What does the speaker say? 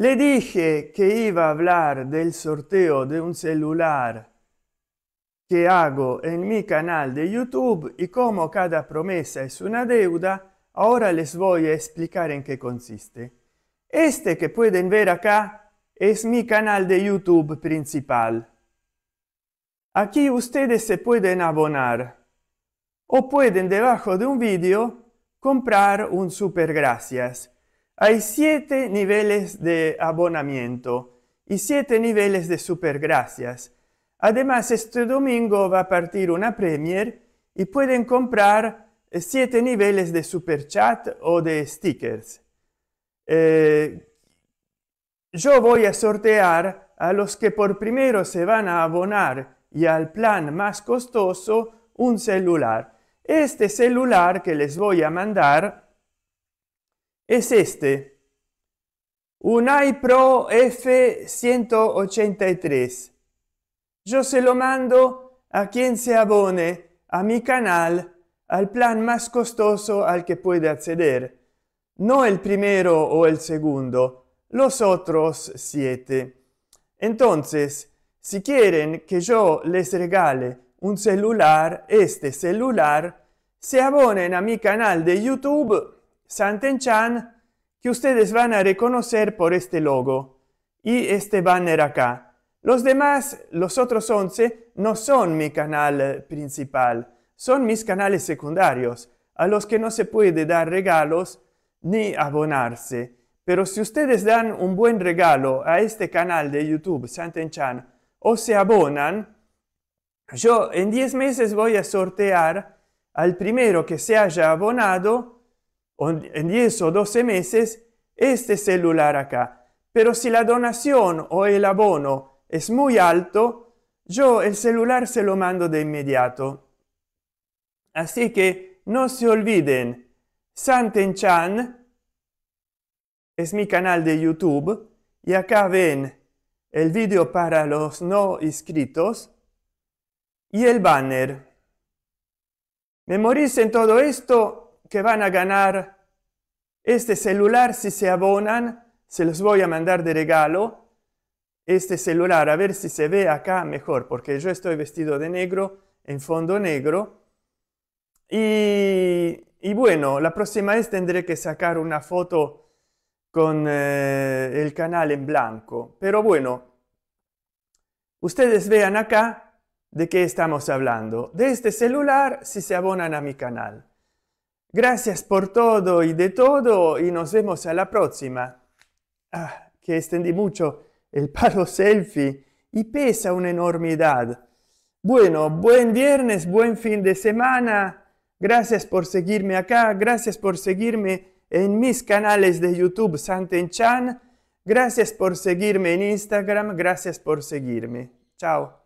Le dije que iba a hablar del sorteo de un celular que hago en mi canal de YouTube y como cada promesa es una deuda, ahora les voy a explicar en qué consiste. Este que pueden ver acá es mi canal de YouTube principal. Aquí ustedes se pueden abonar o pueden debajo de un vídeo comprar un super gracias hay siete niveles de abonamiento y siete niveles de supergracias. Además, este domingo va a partir una premier y pueden comprar eh, siete niveles de super superchat o de stickers. Eh, yo voy a sortear a los que por primero se van a abonar y al plan más costoso un celular. Este celular que les voy a mandar es este. un Pro F183. Yo se lo mando a quien se abone a mi canal al plan más costoso al que puede acceder. No el primero o el segundo, los otros siete. Entonces, si quieren que yo les regale un celular, este celular, se abonen a mi canal de YouTube Sant'Enchan que ustedes van a reconocer por este logo y este banner acá. Los demás, los otros 11, no son mi canal principal, son mis canales secundarios, a los que no se puede dar regalos ni abonarse. Pero si ustedes dan un buen regalo a este canal de YouTube, Sant'Enchan, o se abonan, yo en 10 meses voy a sortear al primero que se haya abonado en 10 o 12 meses este celular acá. Pero si la donación o el abono es muy alto, yo el celular se lo mando de inmediato. Así que no se olviden, Santen Chan es mi canal de YouTube y acá ven el vídeo para los no inscritos y el banner. Memoricen todo esto que van a ganar este celular si se abonan, se los voy a mandar de regalo. Este celular, a ver si se ve acá mejor, porque yo estoy vestido de negro, en fondo negro. Y, bueno, la próxima vez tendré que sacar una foto con eh, el canal en blanco. Pero bueno, ustedes vean acá de qué estamos hablando. De este celular si se abonan a mi canal. Gracias por todo y de todo y nos vemos a la próxima. Ah, que extendí mucho el palo selfie y pesa una enormidad. Bueno, buen viernes, buen fin de semana. Gracias por seguirme acá, gracias por seguirme en mis canales de YouTube Santen Chan. Gracias por seguirme en Instagram, gracias por seguirme. Chao.